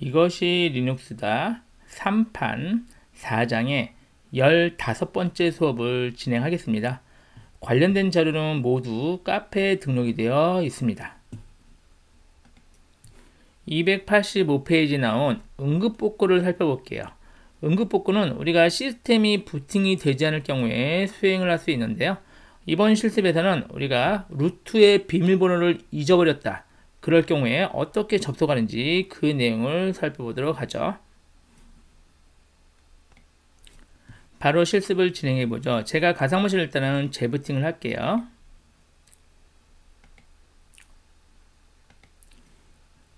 이것이 리눅스다 3판 4장의 15번째 수업을 진행하겠습니다. 관련된 자료는 모두 카페에 등록이 되어 있습니다. 285페이지 나온 응급복구를 살펴볼게요. 응급복구는 우리가 시스템이 부팅이 되지 않을 경우에 수행을 할 수 있는데요. 이번 실습에서는 우리가 루트의 비밀번호를 잊어버렸다. 그럴 경우에 어떻게 접속하는지 그 내용을 살펴보도록 하죠. 바로 실습을 진행해보죠. 제가 가상무을 일단은 재부팅을 할게요.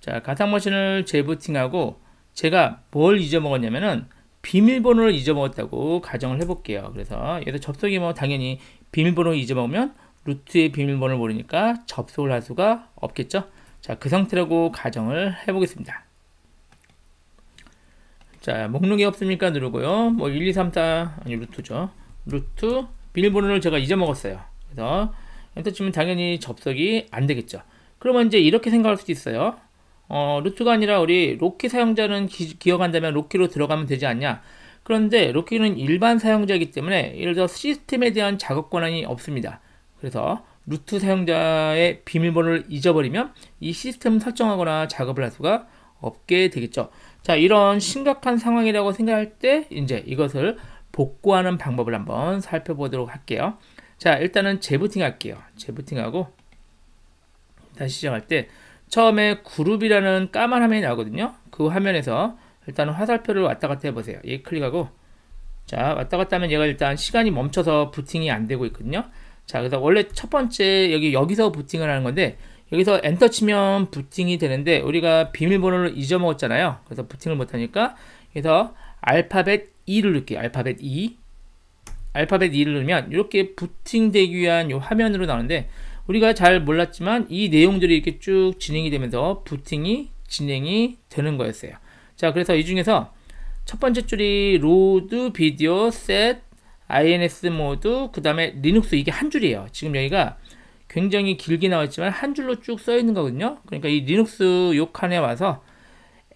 자, 가상머신을 재부팅하고 제가 뭘 잊어먹었냐면은 비밀번호를 잊어먹었다고 가정을 해볼게요. 그래서 여기서 접속이 뭐 당연히 비밀번호 잊어먹으면 루트의 비밀번호를 모르니까 접속을 할 수가 없겠죠. 자, 그 상태라고 가정을 해보겠습니다. 자, 목록이 없습니까? 누르고요. 뭐, 1, 2, 3, 4, 아니, 루트죠. 루트, 비밀번호를 제가 잊어먹었어요. 그래서, 엔터 치면 당연히 접속이 안 되겠죠. 그러면 이제 이렇게 생각할 수도 있어요. 어, 루트가 아니라 우리 로키 사용자는 기, 기억한다면 로키로 들어가면 되지 않냐. 그런데 로키는 일반 사용자이기 때문에 예를 들어 시스템에 대한 작업 권한이 없습니다. 그래서 루트 사용자의 비밀번호를 잊어버리면 이시스템 설정하거나 작업을 할 수가 없게 되겠죠. 자, 이런 심각한 상황이라고 생각할 때 이제 이것을 복구하는 방법을 한번 살펴보도록 할게요. 자, 일단은 재부팅 할게요. 재부팅하고 다시 시작할 때 처음에 그룹이라는 까만 화면이 나오거든요. 그 화면에서 일단 화살표를 왔다 갔다 해보세요. 얘 예, 클릭하고 자, 왔다 갔다 하면 얘가 일단 시간이 멈춰서 부팅이 안 되고 있거든요. 자, 그래서 원래 첫 번째 여기 여기서 부팅을 하는 건데 여기서 엔터 치면 부팅이 되는데 우리가 비밀번호를 잊어먹었잖아요. 그래서 부팅을 못하니까 그래서 알파벳 2를 누를게요. 알파벳 2 e, 알파벳 2를 누르면 이렇게 부팅되기 위한 요 화면으로 나오는데 우리가 잘 몰랐지만 이 내용들이 이렇게 쭉 진행이 되면서 부팅이 진행이 되는 거였어요. 자 그래서 이 중에서 첫 번째 줄이 로드 비디오 셋 INS 모드, 그 다음에 리눅스 이게 한 줄이에요. 지금 여기가 굉장히 길게 나왔지만 한 줄로 쭉 써 있는 거거든요. 그러니까 이 리눅스 요 칸에 와서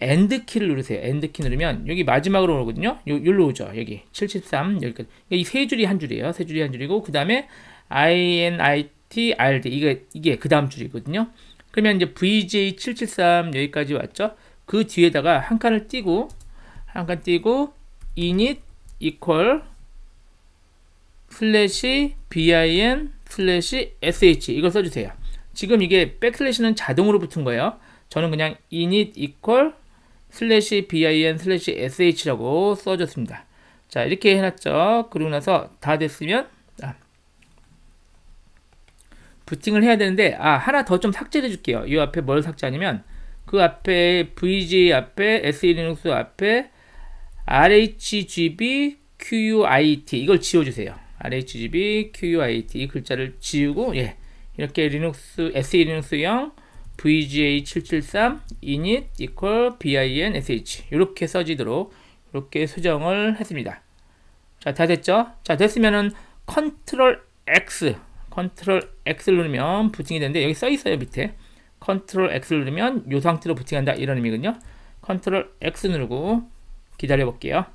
엔드 키를 누르세요. 엔드 키 누르면 여기 마지막으로 오거든요. 요, 여로 오죠. 여기 73 여기까지. 그러니까 이세 줄이 한 줄이에요. 세 줄이 한 줄이고 그 다음에 INIT RD 이게 이게 그 다음 줄이거든요. 그러면 이제 VJ773 여기까지 왔죠. 그 뒤에다가 한 칸을 띄고 한 칸 띄고 init equal 슬래시 bin 슬래시 sh 이걸 써주세요. 지금 이게 백슬래시는 자동으로 붙은 거예요. 저는 그냥 init equal 슬래시 bin 슬래시 sh라고 써줬습니다. 자 이렇게 해놨죠. 그리고 나서 다 됐으면 아, 부팅을 해야 되는데 아 하나 더 좀 삭제해 줄게요. 이 앞에 뭘 삭제하냐면 그 앞에 VG 앞에 SE 리눅스 앞에 RHGB QUIT 이걸 지워주세요. RHGB QUIT 글자를 지우고 예 이렇게 리눅스 SE 리눅스형 VGA773 init equal binsh 이렇게 써지도록 이렇게 수정을 했습니다. 자, 다 됐죠? 자, 됐으면은 컨트롤 X, 컨트롤 x 누르면 부팅이 되는데 여기 써 있어요, 밑에. 컨트롤 x 누르면 요 상태로 부팅한다 이런 의미거든요. 컨트롤 X 누르고 기다려 볼게요.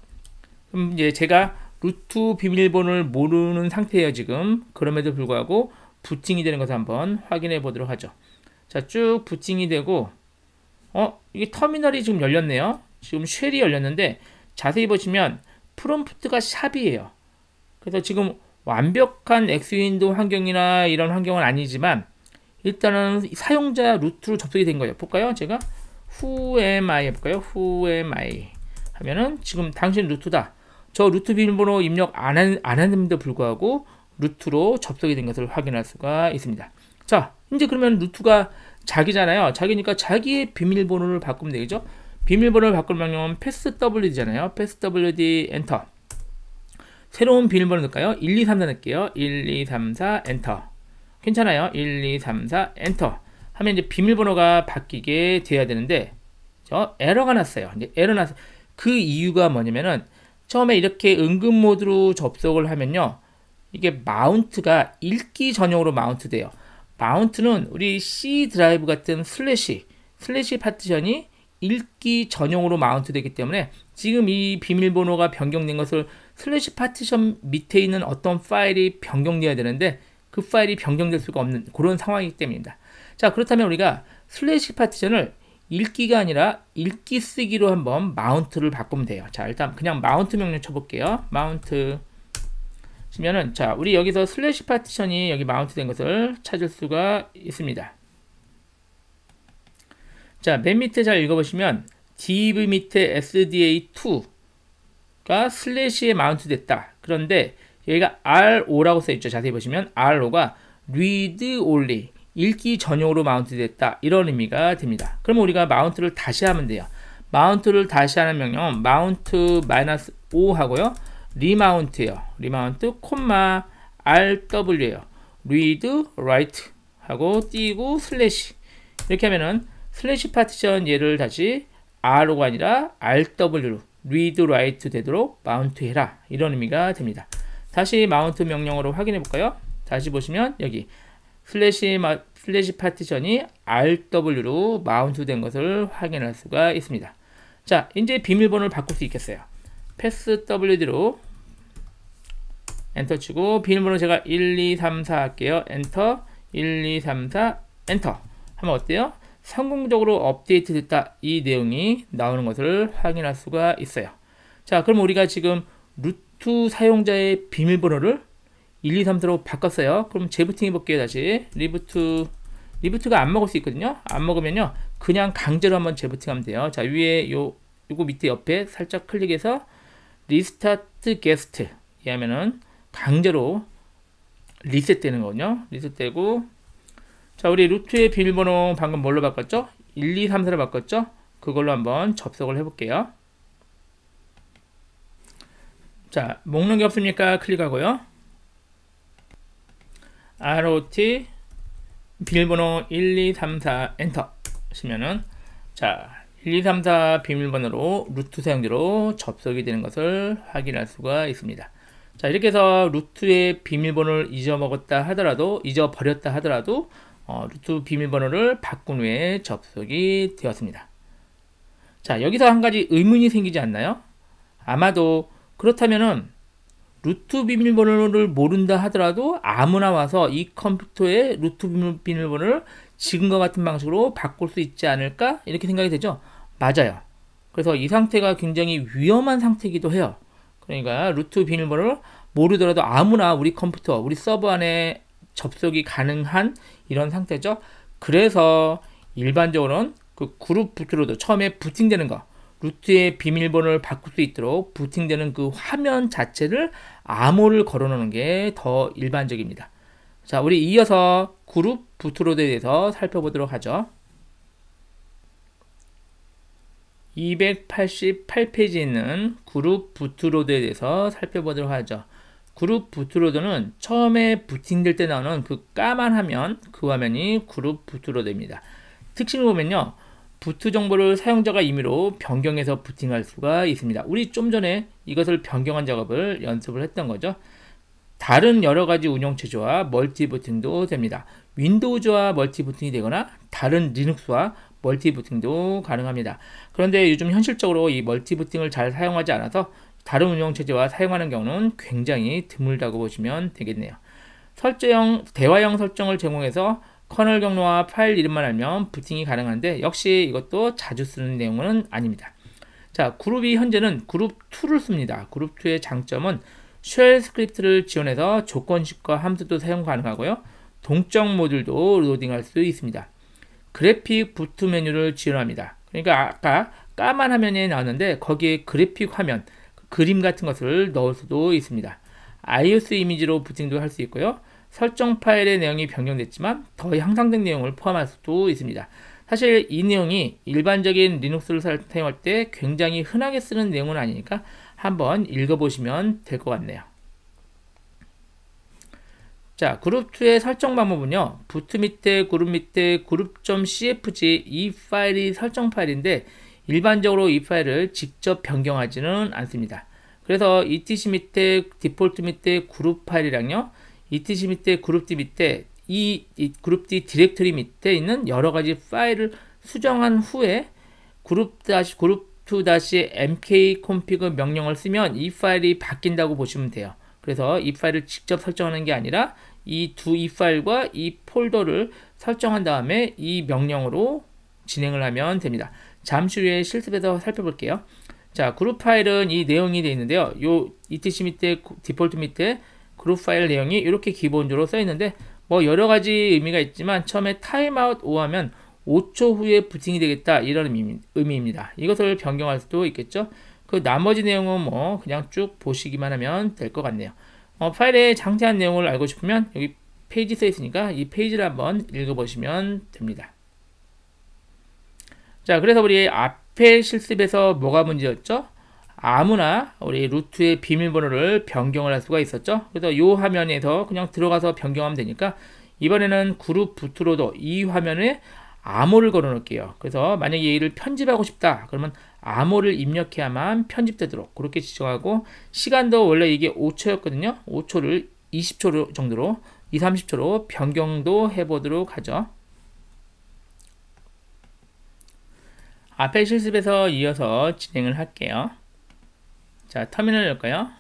그럼 이제 제가 루트 비밀번호를 모르는 상태예요 지금 그럼에도 불구하고 부팅이 되는 것을 한번 확인해 보도록 하죠 자쭉 부팅이 되고 어 이게 터미널이 지금 열렸네요 지금 쉘이 열렸는데 자세히 보시면 프롬프트가 샵이에요 그래서 지금 완벽한 엑스윈도 환경이나 이런 환경은 아니지만 일단은 사용자 루트로 접속이 된 거예요 볼까요 제가 who am I 해볼까요 who am I 하면은 지금 당신 루트다 저 루트 비밀번호 입력 안, 한, 안 했는데도 불구하고 루트로 접속이 된 것을 확인할 수가 있습니다. 자, 이제 그러면 루트가 자기잖아요. 자기니까 자기의 비밀번호를 바꾸면 되겠죠? 비밀번호를 바꿀 명령은 passwd잖아요. passwd 엔터. 새로운 비밀번호 넣을까요? 1, 2, 3, 4 넣을게요. 1, 2, 3, 4 엔터. 괜찮아요. 1, 2, 3, 4 엔터. 하면 이제 비밀번호가 바뀌게 돼야 되는데 저 에러가 났어요. 이제 에러 났어요. 그 이유가 뭐냐면은 처음에 이렇게 응급 모드로 접속을 하면요. 이게 마운트가 읽기 전용으로 마운트 돼요. 마운트는 우리 C 드라이브 같은 슬래시, 슬래시 파티션이 읽기 전용으로 마운트 되기 때문에 지금 이 비밀번호가 변경된 것을 슬래시 파티션 밑에 있는 어떤 파일이 변경되어야 되는데 그 파일이 변경될 수가 없는 그런 상황이기 때문입니다. 자 그렇다면 우리가 슬래시 파티션을 읽기가 아니라 읽기 쓰기로 한번 마운트를 바꾸면 돼요. 자, 일단 그냥 마운트 명령 쳐볼게요. 마운트 치면은 자, 우리 여기서 슬래시 파티션이 여기 마운트된 것을 찾을 수가 있습니다. 자, 맨 밑에 잘 읽어보시면 div 밑에 sda2가 슬래시에 마운트됐다. 그런데 여기가 ro라고 써있죠. 자세히 보시면 ro가 read only 읽기 전용으로 마운트됐다 이런 의미가 됩니다. 그럼 우리가 마운트를 다시 하면 돼요. 마운트를 다시 하는 명령 마운트 마이너스 5 하고요. 리마운트예요. 리마운트 콤마 RW예요. read, write 하고 띄고 슬래시 이렇게 하면은 슬래시 파티션 얘를 다시 R로가 아니라 RW로 read, write 되도록 마운트해라 이런 의미가 됩니다. 다시 마운트 명령으로 확인해 볼까요? 다시 보시면 여기 슬래시 마, 슬래시 파티션이 RW로 마운트된 것을 확인할 수가 있습니다. 자, 이제 비밀번호를 바꿀 수 있겠어요. 패스 WD로 엔터 치고 비밀번호 제가 1, 2, 3, 4 할게요. 엔터 1, 2, 3, 4 엔터 하면 어때요? 성공적으로 업데이트 됐다 이 내용이 나오는 것을 확인할 수가 있어요. 자, 그럼 우리가 지금 루트 사용자의 비밀번호를 1, 2, 3, 4로 바꿨어요. 그럼 재부팅 해볼게요, 다시. 리부트 리부트가 안 먹을 수 있거든요. 안 먹으면요. 그냥 강제로 한번 재부팅하면 돼요. 자, 위에 요, 요거 밑에 옆에 살짝 클릭해서 리스타트 게스트. 이 하면은 강제로 리셋되는 거거든요. 리셋되고. 자, 우리 루트의 비밀번호 방금 뭘로 바꿨죠? 1, 2, 3, 4로 바꿨죠? 그걸로 한번 접속을 해볼게요. 자, 먹는 게 없습니까? 클릭하고요. ROT 비밀번호 1234 엔터 하시면은 자1234 비밀번호로 루트 사용자로 접속이 되는 것을 확인할 수가 있습니다. 자 이렇게 해서 루트의 비밀번호를 잊어먹었다 하더라도 잊어버렸다 하더라도 어, 루트 비밀번호를 바꾼 후에 접속이 되었습니다. 자 여기서 한 가지 의문이 생기지 않나요? 아마도 그렇다면은 루트 비밀번호를 모른다 하더라도 아무나 와서 이 컴퓨터의 루트 비밀번호를 지금과 같은 방식으로 바꿀 수 있지 않을까 이렇게 생각이 되죠 맞아요 그래서 이 상태가 굉장히 위험한 상태이기도 해요 그러니까 루트 비밀번호를 모르더라도 아무나 우리 컴퓨터 우리 서버 안에 접속이 가능한 이런 상태죠 그래서 일반적으로는 그 그룹 부트로도 처음에 부팅되는 거 루트의 비밀번호를 바꿀 수 있도록 부팅되는 그 화면 자체를 암호를 걸어놓는 게 더 일반적입니다. 자, 우리 이어서 그룹 부트로드에 대해서 살펴보도록 하죠. 288페이지에 있는 그룹 부트로드에 대해서 살펴보도록 하죠. 그룹 부트로드는 처음에 부팅될 때 나오는 그 까만 화면, 그 화면이 그룹 부트로드입니다. 특징을 보면요. 부트 정보를 사용자가 임의로 변경해서 부팅할 수가 있습니다. 우리 좀 전에 이것을 변경한 작업을 연습을 했던 거죠. 다른 여러 가지 운영체제와 멀티 부팅도 됩니다. 윈도우즈와 멀티 부팅이 되거나 다른 리눅스와 멀티 부팅도 가능합니다. 그런데 요즘 현실적으로 이 멀티 부팅을 잘 사용하지 않아서 다른 운영체제와 사용하는 경우는 굉장히 드물다고 보시면 되겠네요. 설정형, 대화형 설정을 제공해서 커널 경로와 파일 이름만 알면 부팅이 가능한데 역시 이것도 자주 쓰는 내용은 아닙니다. 자, 그룹이 현재는 그룹 2를 씁니다. 그룹 2의 장점은 쉘 스크립트를 지원해서 조건식과 함수도 사용 가능하고요. 동적 모듈도 로딩할 수 있습니다. 그래픽 부트 메뉴를 지원합니다. 그러니까 아까 까만 화면에 나왔는데 거기에 그래픽 화면, 그림 같은 것을 넣을 수도 있습니다. iOS 이미지로 부팅도 할 수 있고요. 설정 파일의 내용이 변경됐지만 더 향상된 내용을 포함할 수도 있습니다. 사실 이 내용이 일반적인 리눅스를 사용할 때 굉장히 흔하게 쓰는 내용은 아니니까 한번 읽어보시면 될 것 같네요. 자, 그룹2의 설정 방법은요. 부트 밑에 그룹 밑에 그룹.cfg 이 파일이 설정 파일인데 일반적으로 이 파일을 직접 변경하지는 않습니다. 그래서 etc 밑에 디폴트 밑에 그룹 파일이랑요. ETC 밑에 그룹 D 밑에 이, 이 그룹 D 디렉토리 밑에 있는 여러 가지 파일을 수정한 후에 그룹 다시 그룹 2 다시 mk config 명령을 쓰면 이 파일이 바뀐다고 보시면 돼요. 그래서 이 파일을 직접 설정하는 게 아니라 이 두 이 파일과 이 폴더를 설정한 다음에 이 명령으로 진행을 하면 됩니다. 잠시 후에 실습에서 살펴볼게요. 자, 그룹 파일은 이 내용이 되어 있는데요. 요 etc 밑에 디폴트 밑에 그룹 파일 내용이 이렇게 기본적으로 써 있는데 뭐 여러 가지 의미가 있지만 처음에 타임아웃 O 하면 5초 후에 부팅이 되겠다 이런 의미입니다. 이것을 변경할 수도 있겠죠. 그 나머지 내용은 뭐 그냥 쭉 보시기만 하면 될 것 같네요. 어, 파일에 장세한 내용을 알고 싶으면 여기 페이지 써 있으니까 이 페이지를 한번 읽어보시면 됩니다. 자 그래서 우리 앞에 실습에서 뭐가 문제였죠? 아무나 우리 루트의 비밀번호를 변경을 할 수가 있었죠. 그래서 이 화면에서 그냥 들어가서 변경하면 되니까 이번에는 그룹 부트로도이 화면에 암호를 걸어 놓을게요. 그래서 만약에 얘를 편집하고 싶다. 그러면 암호를 입력해야만 편집되도록 그렇게 지정하고 시간도 원래 이게 5초였거든요. 5초를 20초 정도로 2, 30초로 변경도 해보도록 하죠. 앞에 실습에서 이어서 진행을 할게요. 자 터미널 열까요?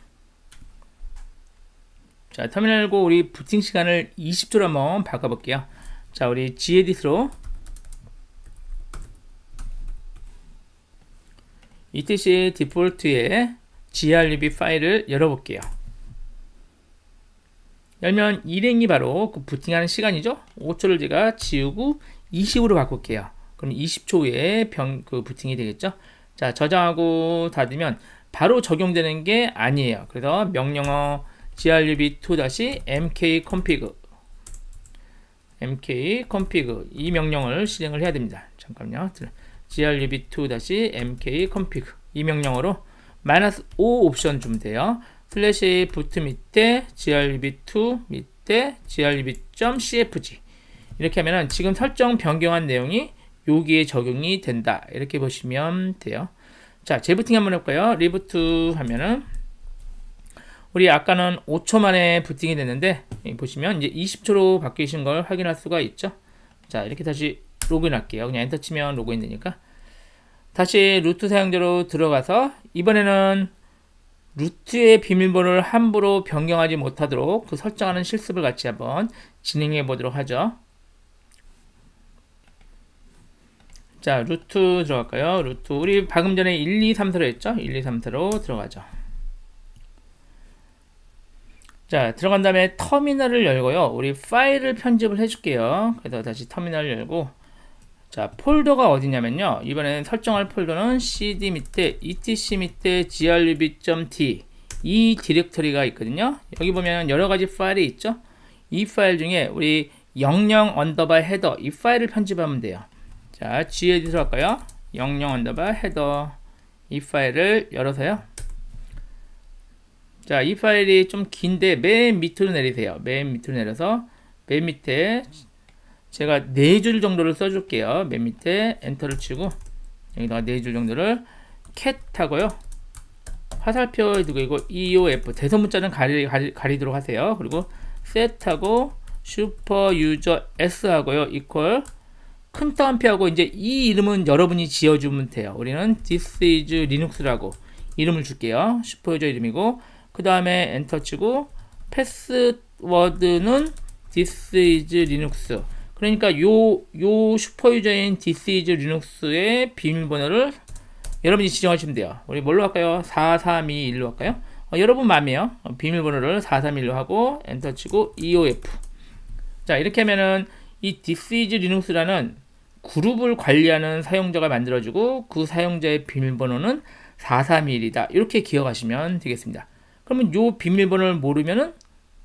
자 터미널 열고 우리 부팅 시간을 20초로 한번 바꿔볼게요. 자 우리 g e d i t 로 etc 디폴트의 grub 파일을 열어볼게요. 열면 일행이 바로 그 부팅하는 시간이죠. 5초를 제가 지우고 20으로 바꿀게요. 그럼 20초 후에 변, 그 부팅이 되겠죠. 자 저장하고 닫으면 바로 적용되는 게 아니에요. 그래서 명령어 grub2-mkconfig mkconfig 이 명령을 실행을 해야 됩니다. 잠깐요. grub2-mkconfig 이 명령어로 마이너스 5 옵션 주면 돼요. 슬래시 부트 밑에 grub2 밑에 grub.cfg 이렇게 하면은 지금 설정 변경한 내용이 여기에 적용이 된다. 이렇게 보시면 돼요. 자, 재부팅 한번 해볼까요? 리부트 하면은 우리 아까는 5초 만에 부팅이 됐는데 보시면 이제 20초로 바뀌신 걸 확인할 수가 있죠. 자, 이렇게 다시 로그인할게요. 그냥 엔터 치면 로그인 되니까 다시 루트 사용자로 들어가서 이번에는 루트의 비밀번호를 함부로 변경하지 못하도록 그 설정하는 실습을 같이 한번 진행해 보도록 하죠. 자, 루트 들어갈까요? 루트. 우리 방금 전에 1, 2, 3, 4로 했죠? 1, 2, 3, 4로 들어가죠. 자, 들어간 다음에 터미널을 열고요. 우리 파일을 편집을 해줄게요. 그래서 다시 터미널 을 열고 자, 폴더가 어디냐면요. 이번에는 설정할 폴더는 cd 밑에 etc 밑에 grub.t 이디렉터리가 있거든요. 여기 보면 여러 가지 파일이 있죠. 이 파일 중에 우리 영영 언더바 헤더 이 파일을 편집하면 돼요. 자, gedit으로 할까요? 영영 언더바 헤더 이 파일을 열어서요. 자, 이 파일이 좀 긴데 맨 밑으로 내리세요. 맨 밑으로 내려서 맨 밑에 제가 네 줄 정도를 써줄게요. 맨 밑에 엔터를 치고 여기다가 네 줄 정도를 캣하고요. 화살표 두고 이거 EOF 대선 문자는 가리, 가리, 가리도록 하세요. 그리고 set하고 슈퍼 유저 S 하고요. 이퀄 큰 따옴표하고 이제 이 이름은 여러분이 지어주면 돼요. 우리는 this is linux라고 이름을 줄게요. 슈퍼유저 이름이고 그 다음에 엔터 치고 패스워드는 this is linux 그러니까 요, 요 슈퍼유저인 this is linux의 비밀번호를 여러분이 지정하시면 돼요. 우리 뭘로 할까요? 4321로 할까요? 어, 여러분 마음이에요 어, 비밀번호를 4321로 하고 엔터 치고 EOF 자 이렇게 하면은 이 디스이즈 리눅스라는 그룹을 관리하는 사용자가 만들어지고 그 사용자의 비밀번호는 431이다. 이렇게 기억하시면 되겠습니다. 그러면 요 비밀번호를 모르면은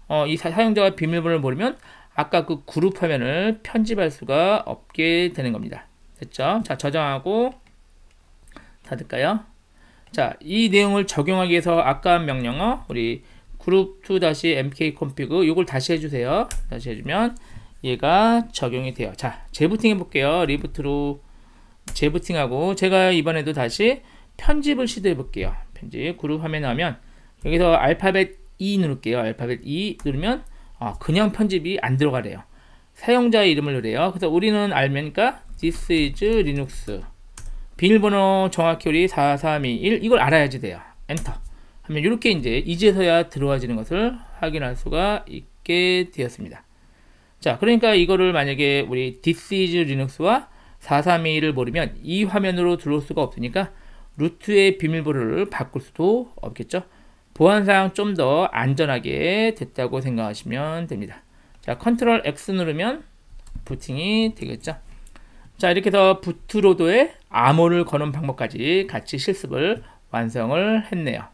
어, 이 사용자가 비밀번호를 모르면 아까 그 그룹 화면을 편집할 수가 없게 되는 겁니다. 됐죠? 자, 저장하고 닫을까요? 자, 이 내용을 적용하기 위해서 아까 한 명령어 우리 그룹2-mkconfig 이걸 다시 해주세요. 다시 해주면 얘가 적용이 돼요. 자, 재부팅 해볼게요. 리부트로 재부팅하고 제가 이번에도 다시 편집을 시도해 볼게요. 편집 그룹 화면에 하면 여기서 알파벳 E 누를게요. 알파벳 E 누르면 어, 그냥 편집이 안 들어가래요. 사용자의 이름을 누래요. 그래서 우리는 알면니까 this is linux 비밀번호 정확히 우리 4321 이걸 알아야지 돼요. 엔터 하면 이렇게 이제 이제서야 들어와지는 것을 확인할 수가 있게 되었습니다. 자, 그러니까 이거를 만약에 우리 this is linux와 432를 모르면 이 화면으로 들어올 수가 없으니까 루트의 비밀번호를 바꿀 수도 없겠죠. 보안상 좀 더 안전하게 됐다고 생각하시면 됩니다. 자, 컨트롤 X 누르면 부팅이 되겠죠. 자, 이렇게 해서 부트로드에 암호를 거는 방법까지 같이 실습을 완성을 했네요.